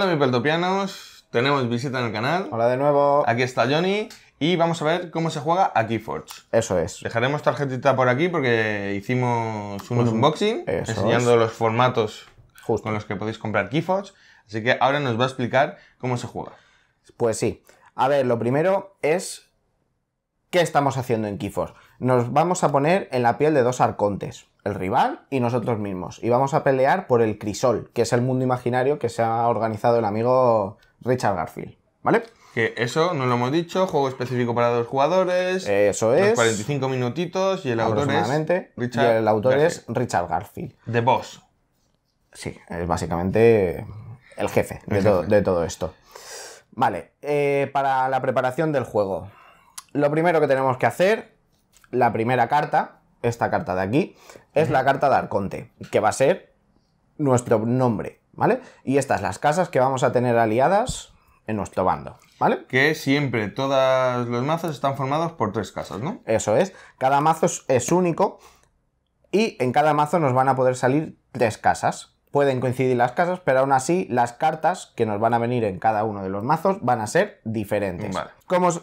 Hola mi peltopianos, tenemos visita en el canal. Hola de nuevo. Aquí está Johnny y vamos a ver cómo se juega a Keyforge. Eso es. Dejaremos tarjetita por aquí porque hicimos unos Un, pues, unboxing enseñando los formatos con los que podéis comprar Keyforge. Así que ahora nos va a explicar cómo se juega. Pues sí. A ver, lo primero es qué estamos haciendo en Keyforge nos vamos a poner en la piel de dos arcontes, el rival y nosotros mismos, y vamos a pelear por el crisol, que es el mundo imaginario que se ha organizado el amigo Richard Garfield, ¿vale? Que eso, no lo hemos dicho, juego específico para dos jugadores. Eso es. 45 minutitos y el autor es Richard, y el autor es Richard Garfield. The Boss. Sí, es básicamente el jefe, de, Todo, esto. Vale, eh, para la preparación del juego, lo primero que tenemos que hacer la primera carta, esta carta de aquí, es la carta de Arconte, que va a ser nuestro nombre, ¿vale? Y estas las casas que vamos a tener aliadas en nuestro bando, ¿vale? Que siempre todos los mazos están formados por tres casas, ¿no? Eso es. Cada mazo es único y en cada mazo nos van a poder salir tres casas. Pueden coincidir las casas, pero aún así las cartas que nos van a venir en cada uno de los mazos van a ser diferentes.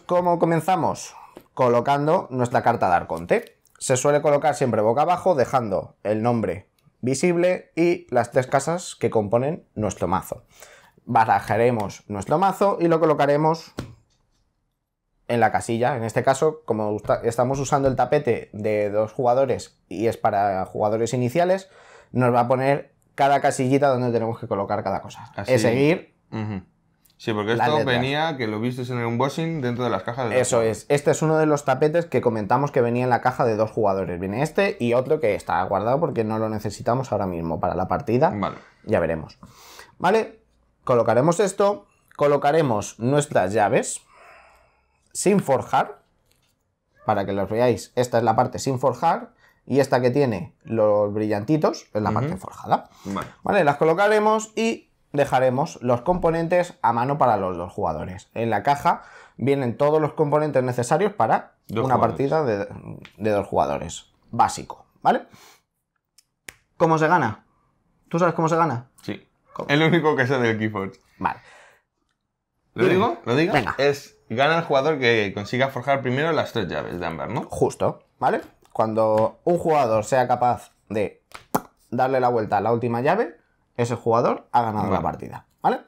¿Cómo comenzamos? colocando nuestra carta de Arconte. Se suele colocar siempre boca abajo dejando el nombre visible y las tres casas que componen nuestro mazo. Barajaremos nuestro mazo y lo colocaremos en la casilla. En este caso, como estamos usando el tapete de dos jugadores y es para jugadores iniciales, nos va a poner cada casillita donde tenemos que colocar cada cosa. Es seguir Sí, porque esto venía, que lo visteis en el unboxing, dentro de las cajas de Eso es. Este es uno de los tapetes que comentamos que venía en la caja de dos jugadores. Viene este y otro que está guardado porque no lo necesitamos ahora mismo para la partida. Vale. Ya veremos. Vale, colocaremos esto. Colocaremos nuestras llaves sin forjar. Para que los veáis, esta es la parte sin forjar y esta que tiene los brillantitos es la parte forjada. Vale. vale. las colocaremos y dejaremos los componentes a mano para los dos jugadores. En la caja vienen todos los componentes necesarios para una partida de, dos jugadores. Básico, ¿vale? ¿Cómo se gana? ¿Tú sabes cómo se gana? Sí. El único que sé del Keyforge. Vale. ¿Lo digo? ¿Lo digo? Es gana el jugador que consiga forjar primero las tres llaves de Amber, ¿no? Justo, ¿vale? Cuando un jugador sea capaz de darle la vuelta a la última llave, ese jugador ha ganado la partida, ¿vale?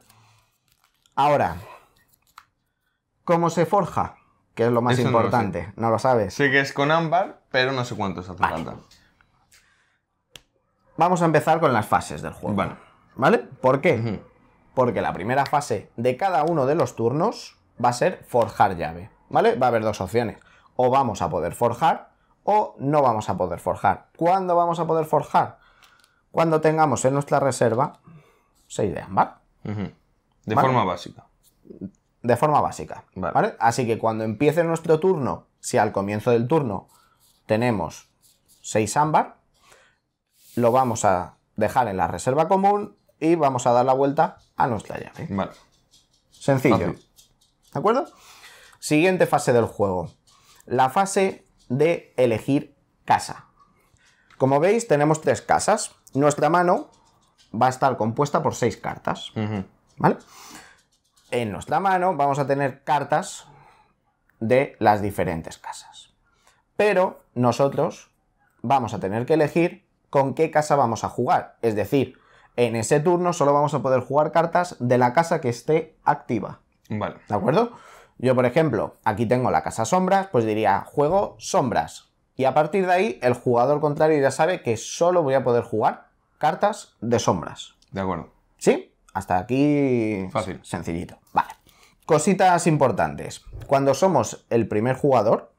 Ahora, ¿cómo se forja? Que es lo más importante, no lo, sabes. Sí que es con ámbar, pero no sé cuánto hace falta. Vamos a empezar con las fases del juego. Vale. ¿Por qué? Porque la primera fase de cada uno de los turnos va a ser forjar llave, ¿vale? Va a haber dos opciones. O vamos a poder forjar o no vamos a poder forjar. ¿Cuándo vamos a poder forjar? Cuando tengamos en nuestra reserva, 6 de ámbar De forma básica. De forma básica. Así que cuando empiece nuestro turno, si al comienzo del turno tenemos 6 ámbar, lo vamos a dejar en la reserva común y vamos a dar la vuelta a nuestra llave. Vale. Sencillo. ¿De acuerdo? Siguiente fase del juego. La fase de elegir casa. Como veis, tenemos tres casas. Nuestra mano va a estar compuesta por seis cartas. ¿Vale? En nuestra mano vamos a tener cartas de las diferentes casas. Pero nosotros vamos a tener que elegir con qué casa vamos a jugar. Es decir, en ese turno solo vamos a poder jugar cartas de la casa que esté activa. Vale. ¿De acuerdo? Yo, por ejemplo, aquí tengo la casa sombras, pues diría juego sombras. Y a partir de ahí, el jugador contrario ya sabe que solo voy a poder jugar cartas de sombras. De acuerdo. ¿Sí? Hasta aquí. Fácil. Sencillito. Vale. Cositas importantes. Cuando somos el primer jugador,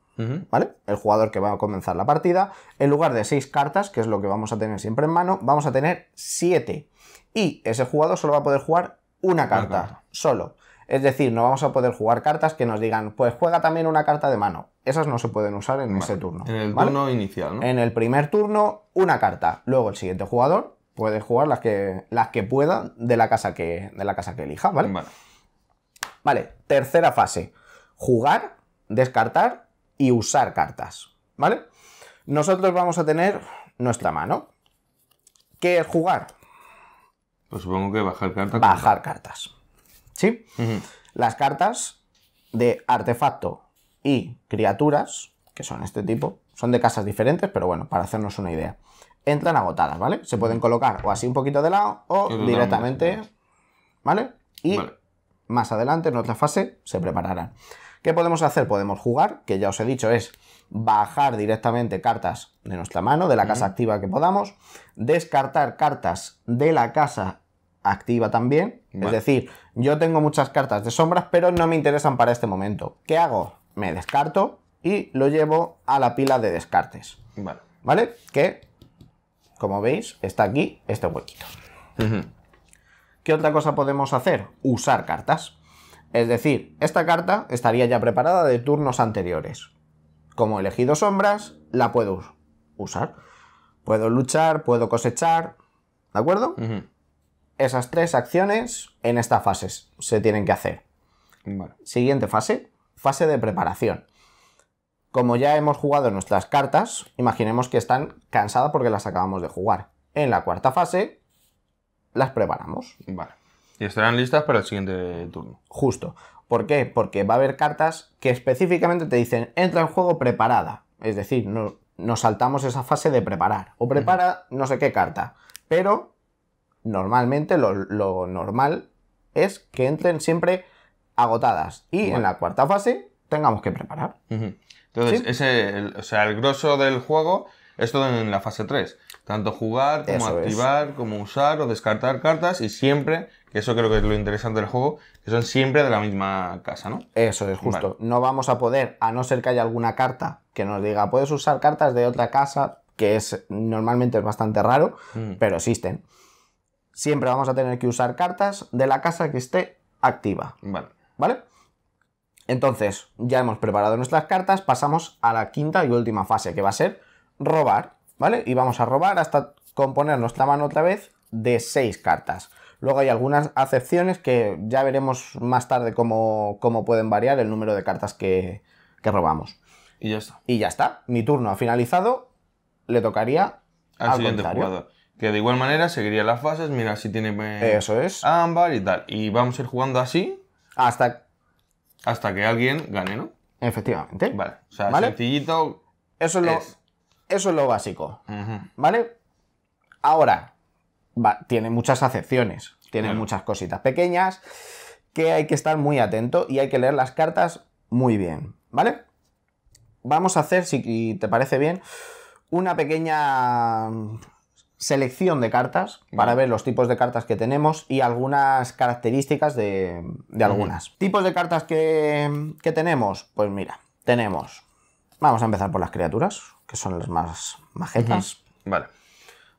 ¿vale? El jugador que va a comenzar la partida, en lugar de seis cartas, que es lo que vamos a tener siempre en mano, vamos a tener siete. Y ese jugador solo va a poder jugar Una carta. Solo. Es decir, no vamos a poder jugar cartas que nos digan, pues juega también una carta de mano. Esas no se pueden usar en ese turno. En el turno inicial, ¿no? En el primer turno, una carta. Luego el siguiente jugador puede jugar las que, las que pueda de la casa que, de la casa que elija, ¿vale? Vale. Vale, tercera fase. Jugar, descartar y usar cartas, ¿vale? Nosotros vamos a tener nuestra mano. ¿Qué es jugar? Pues supongo que bajar cartas. Bajar cartas. ¿Sí? Las cartas de artefacto y criaturas, que son este tipo, son de casas diferentes, pero bueno, para hacernos una idea. Entran agotadas, ¿vale? Se pueden colocar o así un poquito de lado o directamente, ¿vale? Y más adelante, en otra fase, se prepararán. ¿Qué podemos hacer? Podemos jugar, que ya os he dicho es bajar directamente cartas de nuestra mano, de la casa activa que podamos, descartar cartas de la casa activa también. Es decir, yo tengo muchas cartas de sombras, pero no me interesan para este momento. ¿Qué hago? Me descarto y lo llevo a la pila de descartes. Vale. Que, como veis, está aquí este huequito. ¿Qué otra cosa podemos hacer? Usar cartas. Es decir, esta carta estaría ya preparada de turnos anteriores. Como he elegido sombras, la puedo usar. Puedo luchar, puedo cosechar, ¿de acuerdo? esas tres acciones en estas fases se tienen que hacer. Siguiente fase, fase de preparación. Como ya hemos jugado nuestras cartas, imaginemos que están cansadas porque las acabamos de jugar. En la cuarta fase, las preparamos. Y estarán listas para el siguiente turno. Justo. ¿Por qué? Porque va a haber cartas que específicamente te dicen, entra en juego preparada. Es decir, no, nos saltamos esa fase de preparar. O prepara no sé qué carta. Pero normalmente lo, normal es que entren siempre agotadas y en la cuarta fase tengamos que preparar. Entonces, ese, el, sea, el grosso del juego es todo en la fase 3. Tanto jugar, como activar, como usar o descartar cartas y siempre, que eso creo que es lo interesante del juego, que son siempre de la misma casa, ¿no? Eso es justo. No vamos a poder, a no ser que haya alguna carta que nos diga, puedes usar cartas de otra casa, que es normalmente es bastante raro, pero existen siempre vamos a tener que usar cartas de la casa que esté activa. Vale. Entonces, ya hemos preparado nuestras cartas, pasamos a la quinta y última fase, que va a ser robar, ¿vale? Y vamos a robar hasta componer nuestra mano otra vez de seis cartas. Luego hay algunas acepciones que ya veremos más tarde cómo, pueden variar el número de cartas que, robamos. Y ya está. Y ya está. Mi turno ha finalizado. Le tocaría al, siguiente jugador. Que de igual manera seguiría las fases, mira si tiene eh, Eso es. ámbar y tal. Y vamos a ir jugando así. Hasta. Hasta que alguien gane, ¿no? Efectivamente. Vale. O sea, sencillito. Eso es, lo, eso es lo básico. ¿Vale? Ahora, tiene muchas acepciones. Tiene muchas cositas pequeñas que hay que estar muy atento y hay que leer las cartas muy bien. ¿Vale? Vamos a hacer, si te parece bien, una pequeña selección de cartas para ver los tipos de cartas que tenemos y algunas características de, algunas. ¿Tipos de cartas que, tenemos? Pues mira, tenemos. Vamos a empezar por las criaturas, que son las más majetas. Vale.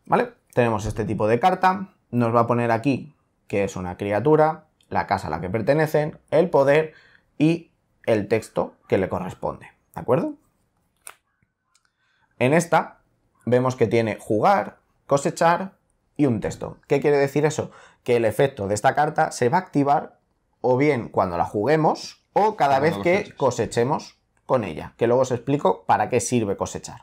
Vale, tenemos este tipo de carta. Nos va a poner aquí que es una criatura, la casa a la que pertenecen, el poder y el texto que le corresponde. ¿De acuerdo? En esta vemos que tiene jugar, cosechar y un texto. ¿Qué quiere decir eso? Que el efecto de esta carta se va a activar o bien cuando la juguemos o cada vez que cosechemos con ella, que luego os explico para qué sirve cosechar.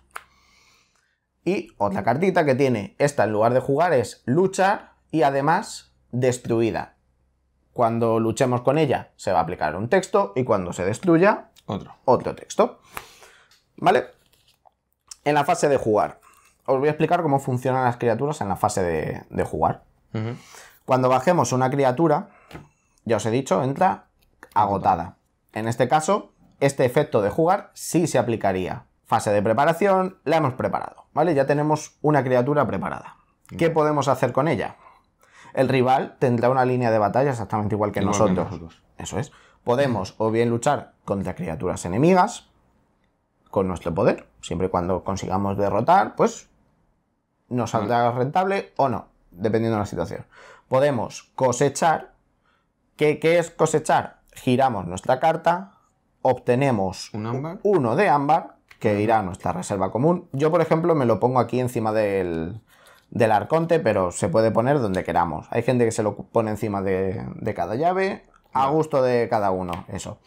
Y otra cartita que tiene esta en lugar de jugar es luchar y además destruida. Cuando luchemos con ella se va a aplicar un texto y cuando se destruya otro, otro texto. ¿Vale? En la fase de jugar, os voy a explicar cómo funcionan las criaturas en la fase de, jugar. Cuando bajemos una criatura, ya os he dicho, entra agotada. En este caso, este efecto de jugar sí se aplicaría. Fase de preparación, la hemos preparado, ¿vale? Ya tenemos una criatura preparada. ¿Qué podemos hacer con ella? El rival tendrá una línea de batalla exactamente igual que, nosotros. que nosotros. Eso es. Podemos o bien luchar contra criaturas enemigas con nuestro poder, siempre y cuando consigamos derrotar, pues nos saldrá mm. rentable o no, dependiendo de la situación. Podemos cosechar. ¿Qué, es cosechar? Giramos nuestra carta, obtenemos uno de ámbar que irá a nuestra reserva común. Yo, por ejemplo, me lo pongo aquí encima del, del arconte, pero se puede poner donde queramos. Hay gente que se lo pone encima de, cada llave, a gusto de cada uno, eso.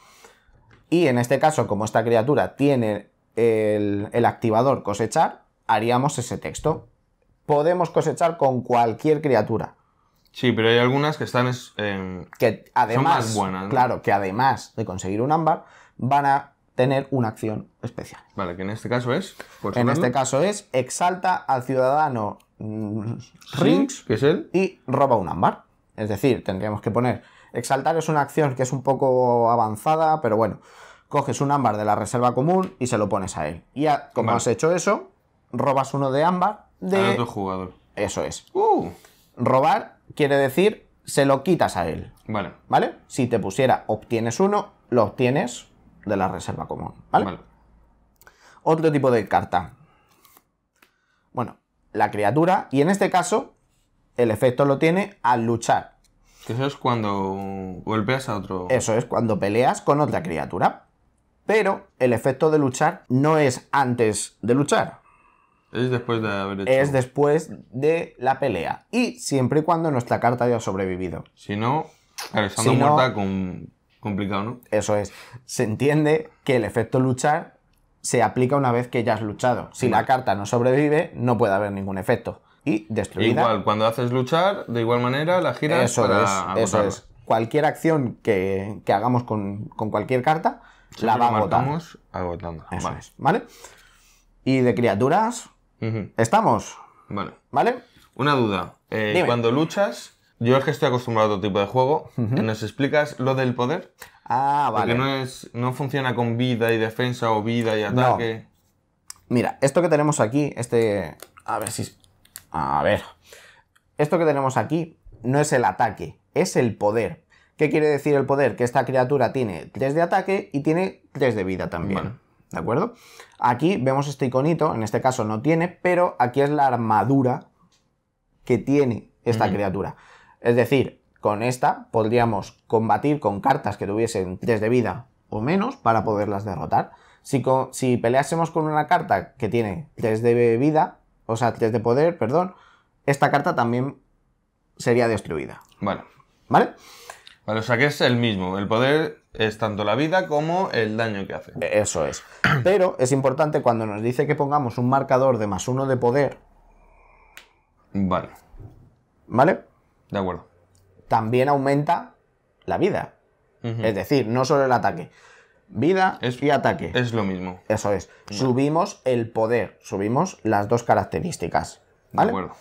Y en este caso, como esta criatura tiene el, el activador cosechar, haríamos ese texto podemos cosechar con cualquier criatura. Sí, pero hay algunas que están que además, buenas. Claro, que además de conseguir un ámbar, van a tener una acción especial. Vale, que en este caso es. Pues, en este caso es exalta al ciudadano mm, Rings, que es él, y roba un ámbar. Es decir, tendríamos que poner exaltar es una acción que es un poco avanzada, pero bueno, coges un ámbar de la reserva común y se lo pones a él. Y como has hecho eso, robas uno de ámbar de. otro jugador. Eso es. Uh. Robar quiere decir se lo quitas a él. Vale. ¿Vale? Si te pusiera obtienes uno, lo obtienes de la reserva común. ¿Vale? Otro tipo de carta. Bueno, la criatura, y en este caso, el efecto lo tiene al luchar. Eso es cuando golpeas a otro. Eso es cuando peleas con otra criatura. Pero el efecto de luchar no es antes de luchar. Es después de haber hecho. Es después de la pelea. Y siempre y cuando nuestra carta haya sobrevivido. Si no, estando muerta, complicado, ¿no? Eso es. Se entiende que el efecto luchar se aplica una vez que ya has luchado. Si la carta no sobrevive, no puede haber ningún efecto. Y destruida. Igual, cuando haces luchar, de igual manera la gira eso es, Cualquier acción que, hagamos con, cualquier carta, la va a agotar. agotando. Eso ¿Vale? Y de criaturas, ¿Estamos? Vale. ¿Vale? Una duda. Eh, cuando luchas, yo es que estoy acostumbrado a otro tipo de juego. ¿Nos explicas lo del poder? Ah, vale. Que no, es, no funciona con vida y defensa o vida y ataque. Mira, esto que tenemos aquí, este... A ver si... A ver. Esto que tenemos aquí no es el ataque, es el poder. ¿Qué quiere decir el poder? Que esta criatura tiene 3 de ataque y tiene 3 de vida también. ¿de acuerdo? Aquí vemos este iconito, en este caso no tiene, pero aquí es la armadura que tiene esta criatura. Es decir, con esta podríamos combatir con cartas que tuviesen 3 de vida o menos para poderlas derrotar. Si, si peleásemos con una carta que tiene 3 de vida, o sea, 3 de poder, perdón, esta carta también sería destruida. Bueno. ¿Vale? Vale, o sea que es el mismo. El poder es tanto la vida como el daño que hace. Eso es. Pero es importante cuando nos dice que pongamos un marcador de más uno de poder. Vale. ¿Vale? De acuerdo. También aumenta la vida. Es decir, no solo el ataque. Vida y ataque. Es lo mismo. Eso es. Subimos el poder, subimos las dos características. ¿Vale? De acuerdo.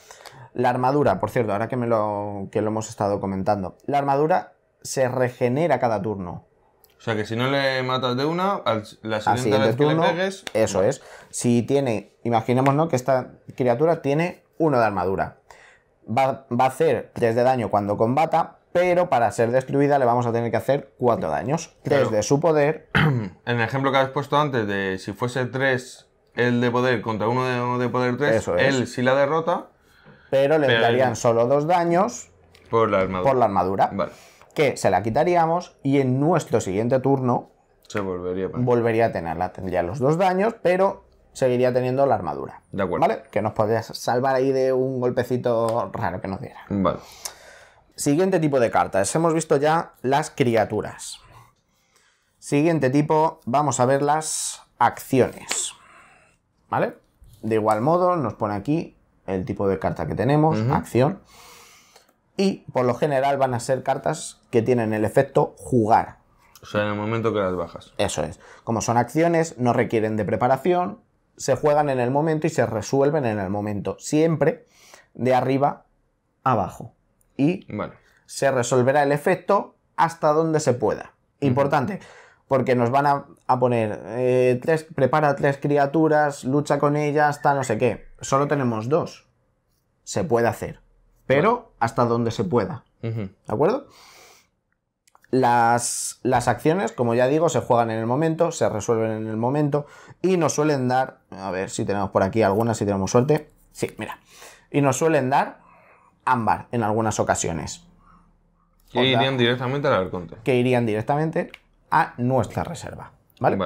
La armadura, por cierto, ahora que, me lo, que lo hemos estado comentando, la armadura se regenera cada turno. O sea que si no le matas de una, la siguiente, vez que le pegues. Eso es. Si tiene, imaginémonos que esta criatura tiene uno de armadura. Va, a hacer tres de daño cuando combata, pero para ser destruida le vamos a tener que hacer cuatro daños. Tres de su poder. En el ejemplo que has puesto antes de si fuese tres, el de poder contra uno de, poder tres, él sí la derrota. Pero le darían solo dos daños Por la armadura. Vale que se la quitaríamos y en nuestro siguiente turno volvería a, tenerla. Tendría los dos daños, pero seguiría teniendo la armadura. De acuerdo. ¿Vale? Que nos podría salvar ahí de un golpecito raro que nos diera. Vale. Siguiente tipo de cartas. Hemos visto ya las criaturas. Siguiente tipo, vamos a ver las acciones. ¿Vale? De igual modo, nos pone aquí el tipo de carta que tenemos, acción y por lo general van a ser cartas que tienen el efecto jugar. O sea, en el momento que las bajas. Eso es. Como son acciones, no requieren de preparación, se juegan en el momento y se resuelven en el momento. Siempre de arriba abajo. Y se resolverá el efecto hasta donde se pueda. Importante. Porque nos van a, poner, eh, tres, prepara tres criaturas, lucha con ellas, hasta no sé qué. Solo tenemos dos. Se puede hacer pero hasta donde se pueda. ¿De acuerdo? Las, acciones, como ya digo, se juegan en el momento, se resuelven en el momento y nos suelen dar, a ver si tenemos por aquí algunas, si tenemos suerte, sí, mira, y nos suelen dar ámbar en algunas ocasiones. Que irían directamente Que irían directamente a nuestra reserva. vale.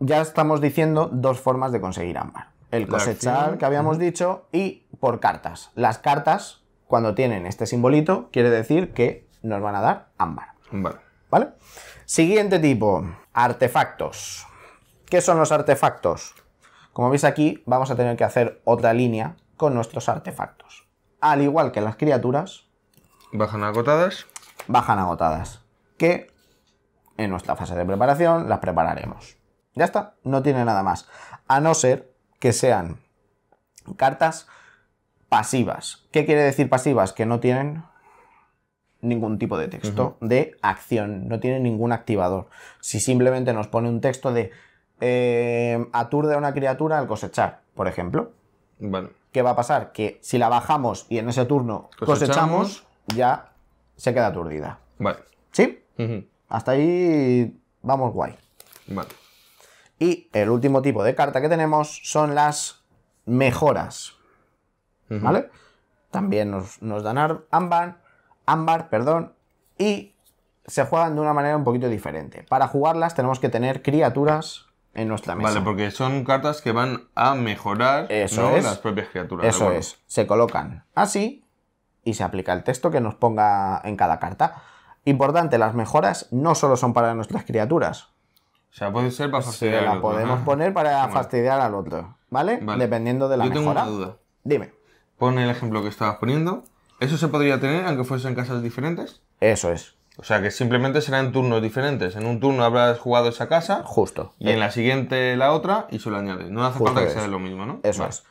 Ya estamos diciendo dos formas de conseguir ámbar el cosechar que habíamos dicho y por cartas. Las cartas, cuando tienen este simbolito, quiere decir que nos van a dar ámbar. Vale. ¿Vale? Siguiente tipo, artefactos. ¿Qué son los artefactos? Como veis aquí, vamos a tener que hacer otra línea con nuestros artefactos. Al igual que las criaturas... Bajan agotadas. Bajan agotadas. Que en nuestra fase de preparación las prepararemos. Ya está, no tiene nada más. A no ser que sean cartas pasivas. ¿Qué quiere decir pasivas? Que no tienen ningún tipo de texto de acción, no tienen ningún activador. Si simplemente nos pone un texto de eh, aturde a una criatura al cosechar, por ejemplo. Bueno. ¿Qué va a pasar? Que si la bajamos y en ese turno cosechamos, ya se queda aturdida. Vale. ¿Sí? Hasta ahí vamos guay. Vale. Y el último tipo de carta que tenemos son las mejoras. ¿Vale? También nos, dan ámbar, perdón, y se juegan de una manera un poquito diferente. Para jugarlas tenemos que tener criaturas en nuestra mesa. Vale, porque son cartas que van a mejorar las propias criaturas. Eso es. Se colocan así y se aplica el texto que nos ponga en cada carta. Importante, las mejoras no solo son para nuestras criaturas, o sea, puede ser para fastidiar sí, la podemos poner para fastidiar al otro, ¿vale? Dependiendo de la Yo tengo una duda. Dime. Pone el ejemplo que estabas poniendo. ¿Eso se podría tener aunque fuesen casas diferentes? Eso es. O sea, que simplemente será en turnos diferentes. En un turno habrás jugado esa casa. Justo. Y en la siguiente la otra y se lo añades. No hace falta que sea lo mismo, ¿no? Eso es.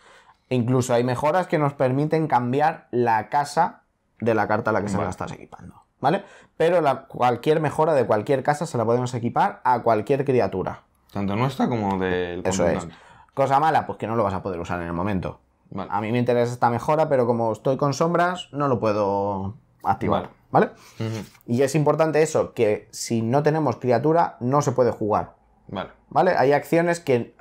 Incluso hay mejoras que nos permiten cambiar la casa de la carta a la que se la estás equipando. ¿vale? Pero la, cualquier mejora de cualquier casa se la podemos equipar a cualquier criatura. Tanto nuestra como del Eso es. Cosa mala, pues que no lo vas a poder usar en el momento. A mí me interesa esta mejora, pero como estoy con sombras, no lo puedo activar. Vale. Y es importante eso, que si no tenemos criatura, no se puede jugar. Vale. ¿Vale? Hay acciones que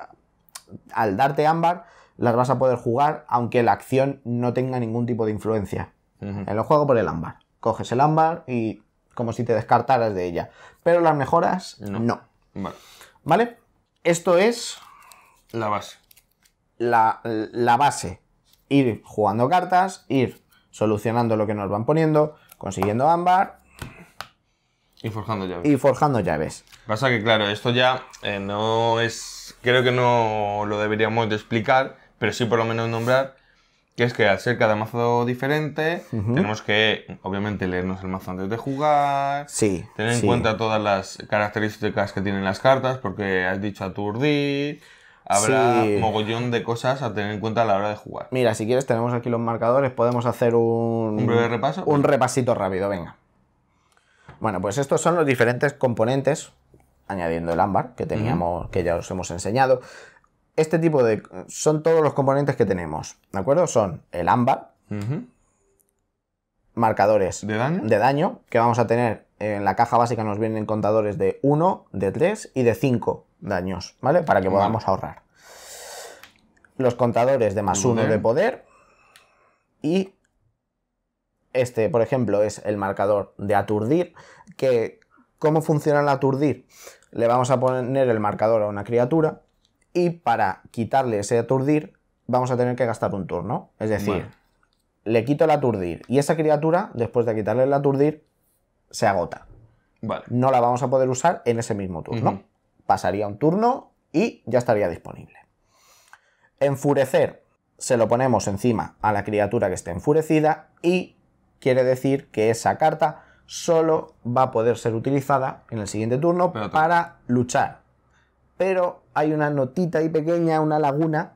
al darte ámbar las vas a poder jugar aunque la acción no tenga ningún tipo de influencia. En el juego por el ámbar coges el ámbar y como si te descartaras de ella. Pero las mejoras, no. Vale. Esto es... La base. La, la base. Ir jugando cartas, ir solucionando lo que nos van poniendo, consiguiendo ámbar. Y forjando llaves. Y forjando llaves. Pasa que, claro, esto ya eh, no es. Creo que no lo deberíamos de explicar, pero sí por lo menos nombrar que es que al ser cada mazo diferente, tenemos que, obviamente, leernos el mazo antes de jugar. Sí. Tener en cuenta todas las características que tienen las cartas, porque has dicho aturdir. Habrá mogollón de cosas a tener en cuenta a la hora de jugar. Mira, si quieres, tenemos aquí los marcadores. Podemos hacer un. breve repaso? Un repasito rápido, venga. Bueno, pues estos son los diferentes componentes, añadiendo el ámbar que teníamos, que ya os hemos enseñado este tipo de... Son todos los componentes que tenemos, ¿de acuerdo? Son el ámbar, marcadores ¿De daño? que vamos a tener en la caja básica, nos vienen contadores de 1, de 3 y de 5 daños, ¿vale? Para que podamos ahorrar. Los contadores de más 1 de poder y este, por ejemplo, es el marcador de aturdir, que ¿cómo funciona el aturdir? Le vamos a poner el marcador a una criatura y para quitarle ese aturdir vamos a tener que gastar un turno. Es decir, le quito el aturdir y esa criatura, después de quitarle el aturdir, se agota. No la vamos a poder usar en ese mismo turno. Pasaría un turno y ya estaría disponible. Enfurecer se lo ponemos encima a la criatura que esté enfurecida y quiere decir que esa carta solo va a poder ser utilizada en el siguiente turno para luchar. Pero hay una notita ahí pequeña, una laguna,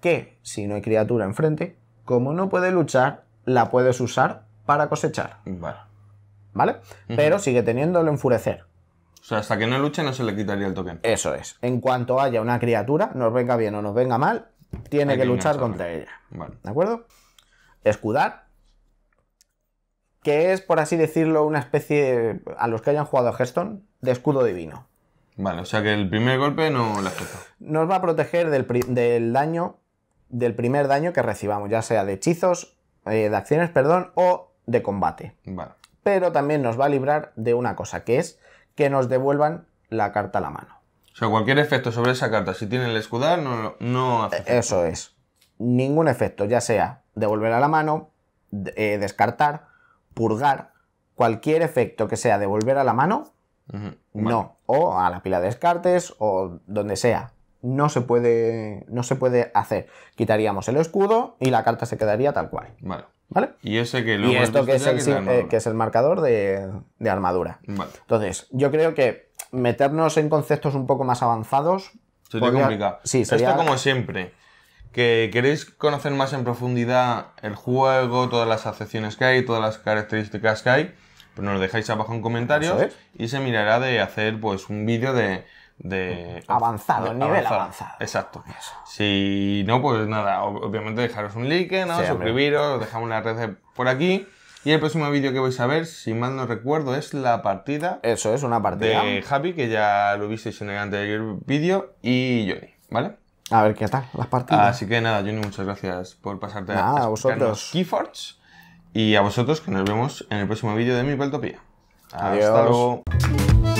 que si no hay criatura enfrente, como no puede luchar, la puedes usar para cosechar. Vale. ¿Vale? Pero sigue teniéndolo enfurecer. O sea, hasta que no luche no se le quitaría el token. Eso es. En cuanto haya una criatura, nos venga bien o nos venga mal, tiene que, luchar contra ella. Vale. ¿De acuerdo? Escudar, que es, por así decirlo, una especie, a los que hayan jugado a de escudo divino. Vale, o sea que el primer golpe no la afecta. Nos va a proteger del, daño, del primer daño que recibamos, ya sea de hechizos, eh, de acciones, perdón, o de combate. Vale. Pero también nos va a librar de una cosa, que es que nos devuelvan la carta a la mano. O sea, cualquier efecto sobre esa carta, si tiene el escudar, no, no e-, Eso es. Ningún efecto, ya sea devolver a la mano, eh, descartar, purgar, cualquier efecto que sea devolver a la mano, no o a la pila de descartes o donde sea. No se puede, no se puede hacer. Quitaríamos el escudo y la carta se quedaría tal cual. Vale. ¿Vale? Y ese que esto que es, el, eh, que, es, el, marcador de, armadura. Entonces, yo creo que meternos en conceptos un poco más avanzados. Sería complicado. Sí, sería... Esto como siempre. Que queréis conocer más en profundidad el juego, todas las acepciones que hay, todas las características que hay pues nos dejáis abajo en comentarios y se mirará de hacer pues un vídeo de, avanzado, nivel avanzado. Exacto. Si no, pues nada, obviamente dejaros un like, ¿no? suscribiros, hombre. una dejamos red por aquí. Y el próximo vídeo que vais a ver, si mal no recuerdo, es la partida. Eso es, una partida. De Happy, que ya lo visteis en el anterior vídeo, y Johnny, ¿vale? A ver qué tal las partidas. Así que nada, Johnny, muchas gracias por pasarte nada, a vosotros. Keyforge y a vosotros que nos vemos en el próximo vídeo de Mi Peltopía. Hasta luego.